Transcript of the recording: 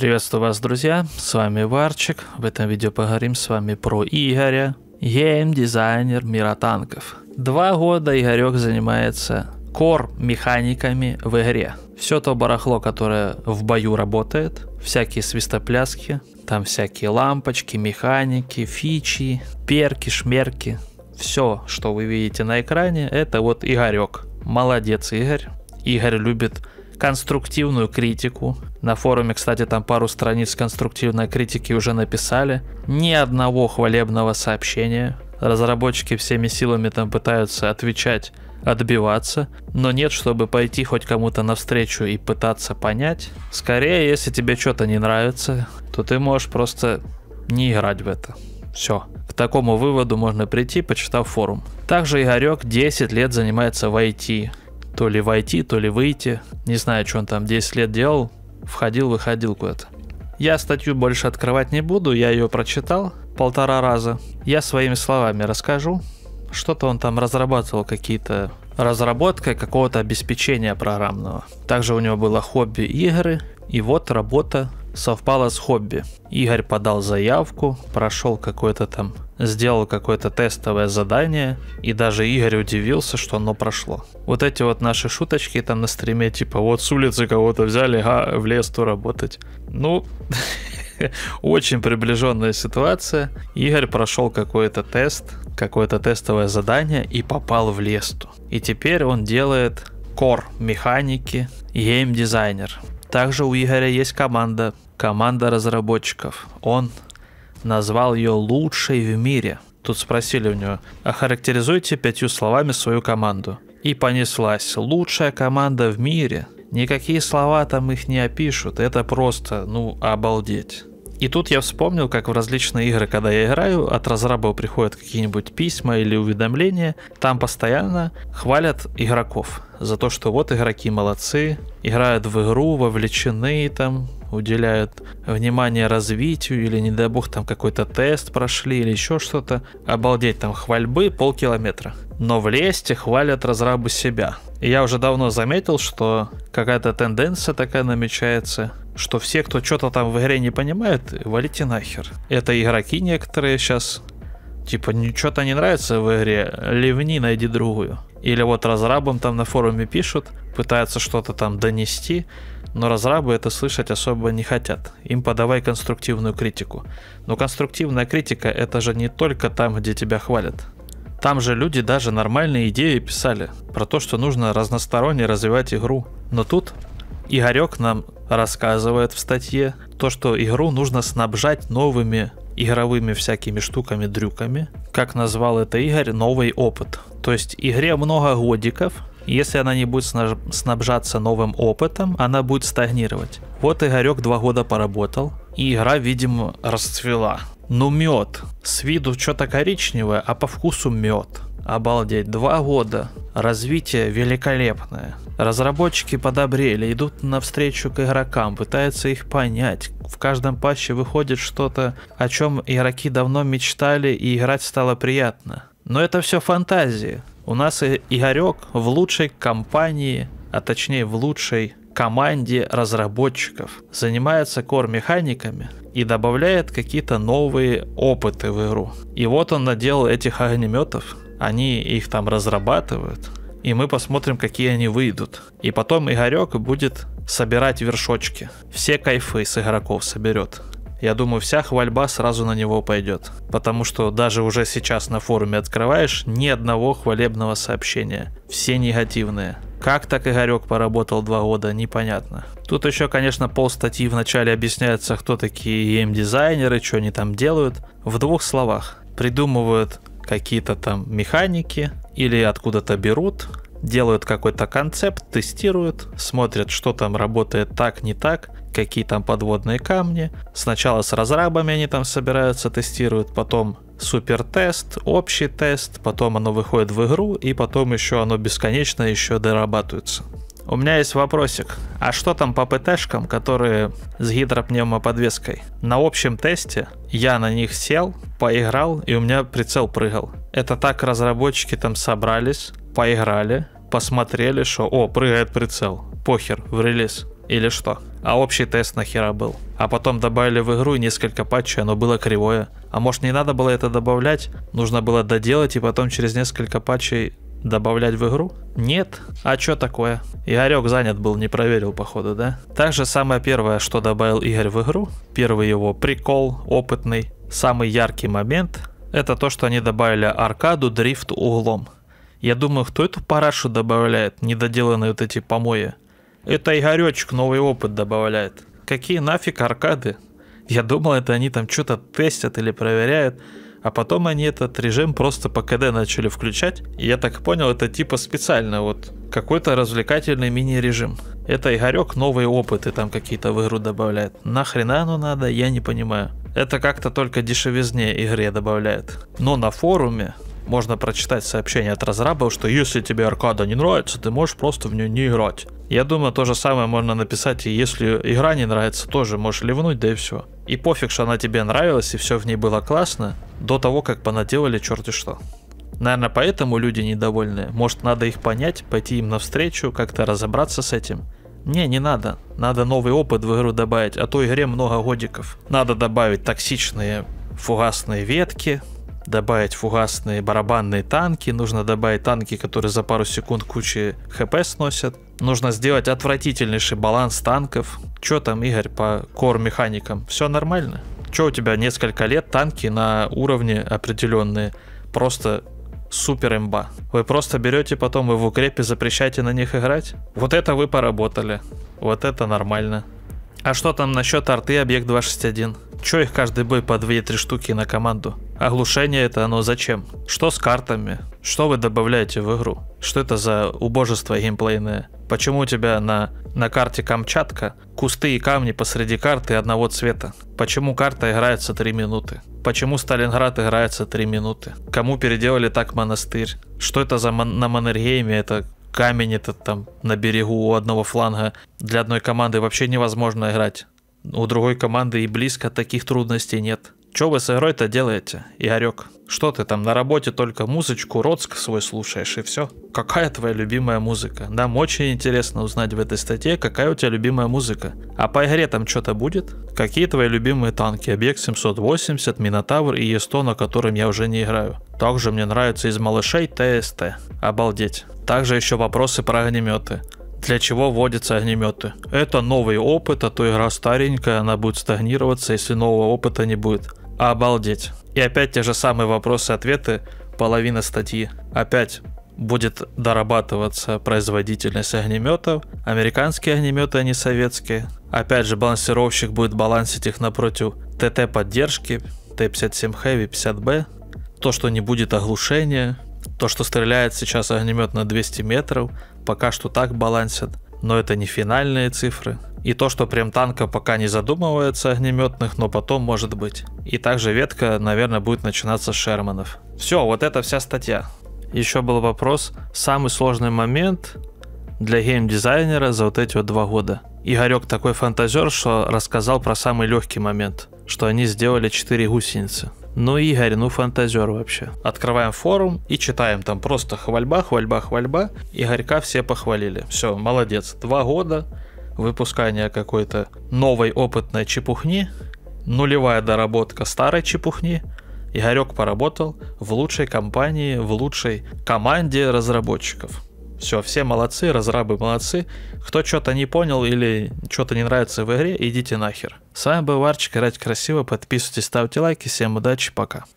Приветствую вас, друзья, с вами Варчик. В этом видео поговорим с вами про Игоря, гейм-дизайнер мира танков. Два года Игорек занимается кор механиками в игре. Все то барахло, которое в бою работает, всякие свистопляски, там всякие лампочки, механики, фичи, перки, шмерки. Все, что вы видите на экране, это вот Игорек. Молодец, Игорь. Игорь любит конструктивную критику. На форуме, кстати, там пару страниц конструктивной критики уже написали. Ни одного хвалебного сообщения. Разработчики всеми силами там пытаются отвечать, отбиваться, но нет, чтобы пойти хоть кому-то навстречу и пытаться понять. Скорее, если тебе что-то не нравится, то ты можешь просто не играть в это. Все. К такому выводу можно прийти, почитав форум. Также Игорек 10 лет занимается в IT то ли войти, то ли выйти. Не знаю, что он там 10 лет делал. Входил, выходил куда-то. Я статью больше открывать не буду, я ее прочитал полтора раза. Я своими словами расскажу. Что-то он там разрабатывал какие-то разработкой какого-то обеспечения программного. Также у него было хобби игры, и вот работа совпала с хобби. Игорь подал заявку, прошел какой-то там, сделал какое-то тестовое задание, и даже Игорь удивился, что оно прошло. Вот эти вот наши шуточки там на стриме, типа вот с улицы кого-то взяли, а в лес ту работать. Ну, очень приближенная ситуация. Игорь прошел какой-то тест, какое-то тестовое задание и попал в лесту. И теперь он делает кор механики, гейм-дизайнер. Также у Игоря есть команда, команда разработчиков. Он назвал ее лучшей в мире. Тут спросили у него, охарактеризуйте «А пятью словами свою команду. И понеслась. Лучшая команда в мире. Никакие слова там их не опишут. Это просто, ну, обалдеть. И тут я вспомнил, как в различные игры, когда я играю, от разрабов приходят какие-нибудь письма или уведомления, там постоянно хвалят игроков за то, что вот игроки молодцы, играют в игру, вовлечены там, уделяют внимание развитию или, не дай бог, там какой-то тест прошли или еще что-то. Обалдеть, там хвальбы полкилометра. Но в лесте хвалят разрабы себя. И я уже давно заметил, что какая-то тенденция такая намечается, что все, кто что-то там в игре не понимает, валите нахер. Это игроки некоторые сейчас. Типа, что-то не нравится в игре, ливни, найди другую. Или вот разрабам там на форуме пишут, пытаются что-то там донести, но разрабы это слышать особо не хотят. Им подавай конструктивную критику. Но конструктивная критика это же не только там, где тебя хвалят. Там же люди даже нормальные идеи писали про то, что нужно разносторонне развивать игру. Но тут Игорек нам рассказывает в статье, то, что игру нужно снабжать новыми игровыми всякими штуками, дрюками. Как назвал это Игорь, новый опыт. То есть игре много годиков, если она не будет снабжаться новым опытом, она будет стагнировать. Вот Игорек два года поработал, и игра, видимо, расцвела. Ну мед. С виду что-то коричневое, а по вкусу мед. Обалдеть, два года. Развитие великолепное. Разработчики подобрели, идут навстречу к игрокам, пытаются их понять. В каждом патче выходит что-то, о чем игроки давно мечтали и играть стало приятно. Но это все фантазии. У нас Игорек в лучшей компании, а точнее в лучшей команде разработчиков, занимается кор-механиками и добавляет какие-то новые опыты в игру. И вот он надел этих огнеметов, они их там разрабатывают, и мы посмотрим, какие они выйдут. И потом Игорек будет собирать вершочки. Все кайфы с игроков соберет. Я думаю, вся хвальба сразу на него пойдет. Потому что даже уже сейчас на форуме открываешь ни одного хвалебного сообщения. Все негативные. Как так Игорек поработал два года, непонятно. Тут еще, конечно, пол статьи вначале объясняется, кто такие дизайнеры что они там делают. В двух словах. Придумывают какие-то там механики или откуда-то берут, делают какой-то концепт, тестируют, смотрят, что там работает так, не так, какие там подводные камни. Сначала с разрабами они там собираются, тестируют, потом супер тест, общий тест, потом оно выходит в игру, и потом еще оно бесконечно еще дорабатывается. У меня есть вопросик. А что там по ПТшкам, которые с гидропневмоподвеской? На общем тесте я на них сел, поиграл, и у меня прицел прыгал. Это так разработчики там собрались, поиграли, посмотрели, что «О, прыгает прицел, похер, в релиз» или что. А общий тест нахера был. А потом добавили в игру несколько патчей, оно было кривое. А может не надо было это добавлять, нужно было доделать и потом через несколько патчей добавлять в игру? Нет. А чё такое? Игорек занят был, не проверил походу, да? Также самое первое, что добавил Игорь в игру, первый его прикол, опытный, самый яркий момент, это то, что они добавили аркаду дрифт углом. Я думаю, кто эту парашу добавляет, недоделанные вот эти помои? Это Игоречек новый опыт добавляет. Какие нафиг аркады? Я думал, это они там что-то тестят или проверяют а потом они этот режим просто по КД начали включать, и я так понял, это типа специально, вот какой-то развлекательный мини-режим. Это Игорек новые опыты там какие-то в игру добавляет. Нахрена оно надо, я не понимаю. Это как-то только дешевизне игре добавляет. Но на форуме можно прочитать сообщение от разрабов, что если тебе аркада не нравится, ты можешь просто в нее не играть. Я думаю, то же самое можно написать, и если игра не нравится, тоже можешь ливнуть, да и все. И пофиг, что она тебе нравилась, и все в ней было классно, до того, как понаделали черти что. Наверное, поэтому люди недовольны. Может, надо их понять, пойти им навстречу, как-то разобраться с этим. Не, не надо. Надо новый опыт в игру добавить, а то игре много годиков. Надо добавить токсичные фугасные ветки, добавить фугасные барабанные танки, нужно добавить танки, которые за пару секунд кучи хп сносят. Нужно сделать отвратительнейший баланс танков. Чё там, Игорь, по кор-механикам? Все нормально? Чё у тебя несколько лет танки на уровне определенные? Просто супер имба. Вы просто берете потом и в укрепе запрещаете на них играть? Вот это вы поработали. Вот это нормально. А что там насчет арты Объект 261? Чё их каждый бой по 2-3 штуки на команду? Оглушение это оно зачем? Что с картами? Что вы добавляете в игру? Что это за убожество геймплейное? Почему у тебя на, на карте Камчатка кусты и камни посреди карты одного цвета? Почему карта играется 3 минуты? Почему Сталинград играется 3 минуты? Кому переделали так монастырь? Что это за мон- на Маннергейме? Это камень этот там на берегу у одного фланга. Для одной команды вообще невозможно играть. У другой команды и близко таких трудностей нет. Что вы с игрой-то делаете, Игорек? Что ты там на работе только музычку Роцк свой слушаешь и все? Какая твоя любимая музыка? Нам очень интересно узнать в этой статье, какая у тебя любимая музыка. А по игре там что-то будет? Какие твои любимые танки? Объект 780, Минотавр и Есто, на котором я уже не играю. Также мне нравится из малышей ТСТ. Обалдеть. Также еще вопросы про огнеметы для чего вводятся огнеметы. Это новый опыт, а то игра старенькая, она будет стагнироваться, если нового опыта не будет. Обалдеть. И опять те же самые вопросы-ответы, половина статьи. Опять будет дорабатываться производительность огнеметов. Американские огнеметы, а не советские. Опять же, балансировщик будет балансить их напротив ТТ поддержки, Т-57 Heavy, 50B. То, что не будет оглушения, то, что стреляет сейчас огнемет на 200 метров, пока что так балансят, но это не финальные цифры. И то, что прям танка пока не задумывается огнеметных, но потом может быть. И также ветка, наверное, будет начинаться с Шерманов. Все, вот это вся статья. Еще был вопрос, самый сложный момент для геймдизайнера за вот эти вот два года. Игорек такой фантазер, что рассказал про самый легкий момент, что они сделали 4 гусеницы. Ну, Игорь, ну фантазер вообще. Открываем форум и читаем там просто хвальба, хвальба, хвальба. Игорька все похвалили. Все, молодец. Два года выпускания какой-то новой опытной чепухни, нулевая доработка старой чепухни. Игорек поработал в лучшей компании, в лучшей команде разработчиков. Все, все молодцы, разрабы молодцы. Кто что-то не понял или что-то не нравится в игре, идите нахер. С вами был Варчик, играть красиво, подписывайтесь, ставьте лайки, всем удачи, пока.